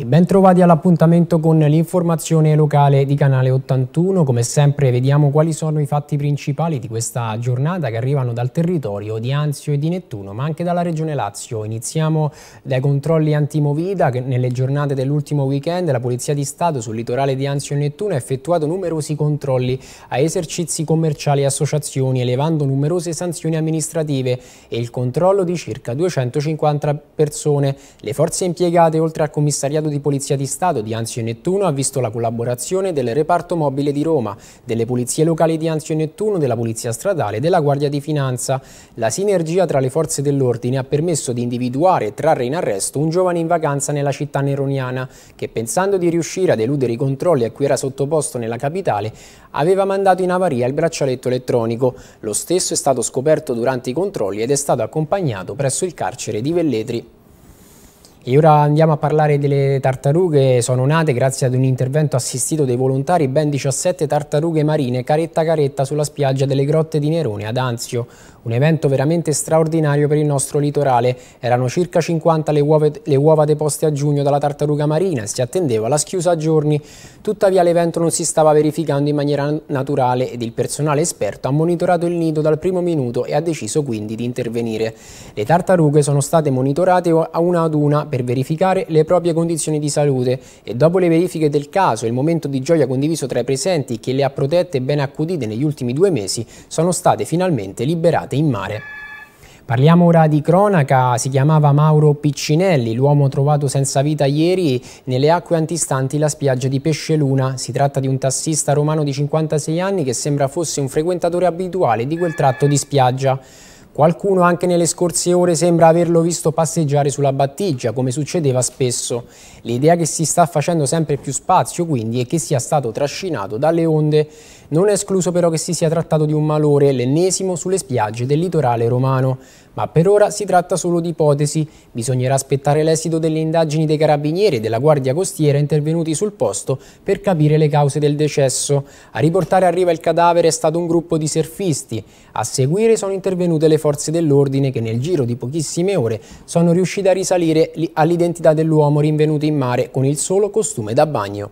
E ben all'appuntamento con l'informazione locale di Canale 81. Come sempre vediamo quali sono i fatti principali di questa giornata che arrivano dal territorio di Anzio e di Nettuno, ma anche dalla regione Lazio. Iniziamo dai controlli antimovida che nelle giornate dell'ultimo weekend la Polizia di Stato sul litorale di Anzio e Nettuno ha effettuato numerosi controlli a esercizi commerciali e associazioni, elevando numerose sanzioni amministrative e il controllo di circa 250 persone. Le forze impiegate, oltre al commissariato Centro di Polizia di Stato di Anzio e Nettuno ha visto la collaborazione del Reparto Mobile di Roma, delle Polizie Locali di Anzio e Nettuno, della Polizia Stradale e della Guardia di Finanza. La sinergia tra le forze dell'ordine ha permesso di individuare e trarre in arresto un giovane in vacanza nella città neroniana che pensando di riuscire ad eludere i controlli a cui era sottoposto nella capitale aveva mandato in avaria il braccialetto elettronico. Lo stesso è stato scoperto durante i controlli ed è stato accompagnato presso il carcere di Velletri. E ora andiamo a parlare delle tartarughe, sono nate grazie ad un intervento assistito dei volontari ben 17 tartarughe marine caretta caretta sulla spiaggia delle grotte di Nerone ad Anzio, un evento veramente straordinario per il nostro litorale, erano circa 50 le uova, le uova deposte a giugno dalla tartaruga marina e si attendeva la schiusa a giorni, tuttavia l'evento non si stava verificando in maniera naturale ed il personale esperto ha monitorato il nido dal primo minuto e ha deciso quindi di intervenire. Le tartarughe sono state monitorate a una ad una per per verificare le proprie condizioni di salute e dopo le verifiche del caso il momento di gioia condiviso tra i presenti che le ha protette e ben accudite negli ultimi due mesi sono state finalmente liberate in mare. Parliamo ora di cronaca, si chiamava Mauro Piccinelli, l'uomo trovato senza vita ieri nelle acque antistanti la spiaggia di Pesceluna. Si tratta di un tassista romano di 56 anni che sembra fosse un frequentatore abituale di quel tratto di spiaggia. Qualcuno anche nelle scorse ore sembra averlo visto passeggiare sulla battigia, come succedeva spesso. L'idea che si sta facendo sempre più spazio, quindi, è che sia stato trascinato dalle onde. Non è escluso però che si sia trattato di un malore, l'ennesimo sulle spiagge del litorale romano. Ma per ora si tratta solo di ipotesi. Bisognerà aspettare l'esito delle indagini dei carabinieri e della Guardia Costiera intervenuti sul posto per capire le cause del decesso. A riportare a riva il cadavere è stato un gruppo di surfisti. A seguire sono intervenute le forze forze dell'ordine che nel giro di pochissime ore sono riuscite a risalire all'identità dell'uomo rinvenuto in mare con il solo costume da bagno.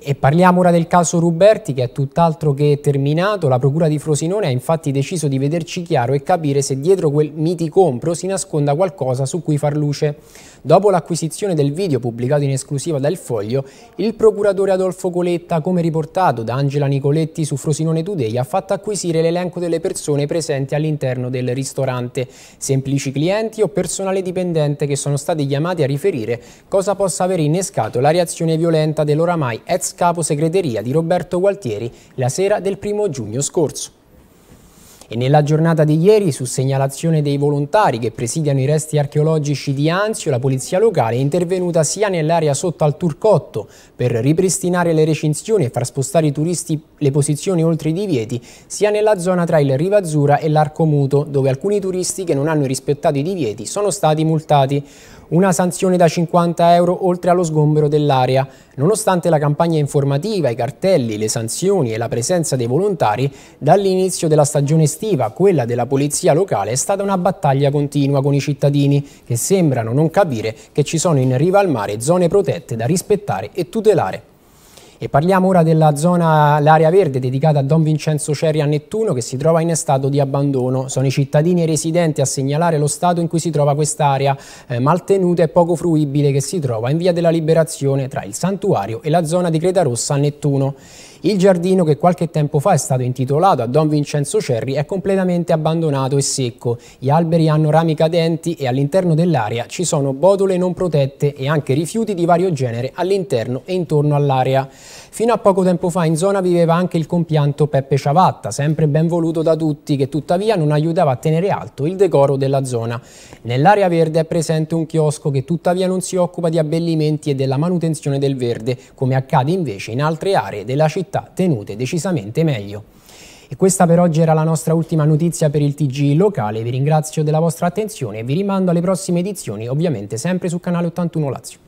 E parliamo ora del caso Ruberti che è tutt'altro che terminato, la procura di Frosinone ha infatti deciso di vederci chiaro e capire se dietro quel miticompro si nasconda qualcosa su cui far luce. Dopo l'acquisizione del video pubblicato in esclusiva dal Foglio, il procuratore Adolfo Coletta, come riportato da Angela Nicoletti su Frosinone Today, ha fatto acquisire l'elenco delle persone presenti all'interno del ristorante, semplici clienti o personale dipendente che sono stati chiamati a riferire cosa possa aver innescato la reazione violenta dell'oramai ex capo segreteria di Roberto Gualtieri la sera del primo giugno scorso e nella giornata di ieri, su segnalazione dei volontari che presidiano i resti archeologici di Anzio, la polizia locale è intervenuta sia nell'area sotto al Turcotto per ripristinare le recinzioni e far spostare i turisti le posizioni oltre i divieti, sia nella zona tra il Rivazzura e l'Arcomuto, dove alcuni turisti che non hanno rispettato i divieti sono stati multati una sanzione da 50 euro oltre allo sgombero dell'area. Nonostante la campagna informativa, i cartelli, le sanzioni e la presenza dei volontari, dall'inizio della stagione estiva, quella della polizia locale è stata una battaglia continua con i cittadini che sembrano non capire che ci sono in riva al mare zone protette da rispettare e tutelare. E parliamo ora della zona, l'area verde dedicata a Don Vincenzo Cerri a Nettuno che si trova in stato di abbandono. Sono i cittadini e i residenti a segnalare lo stato in cui si trova quest'area eh, maltenuta e poco fruibile che si trova in via della Liberazione tra il santuario e la zona di Creta Rossa a Nettuno. Il giardino che qualche tempo fa è stato intitolato a Don Vincenzo Cerri è completamente abbandonato e secco. Gli alberi hanno rami cadenti e all'interno dell'area ci sono botole non protette e anche rifiuti di vario genere all'interno e intorno all'area. Fino a poco tempo fa in zona viveva anche il compianto Peppe Ciavatta, sempre ben voluto da tutti, che tuttavia non aiutava a tenere alto il decoro della zona. Nell'area verde è presente un chiosco che tuttavia non si occupa di abbellimenti e della manutenzione del verde, come accade invece in altre aree della città tenute decisamente meglio. E questa per oggi era la nostra ultima notizia per il TG locale, vi ringrazio della vostra attenzione e vi rimando alle prossime edizioni, ovviamente sempre su Canale 81 Lazio.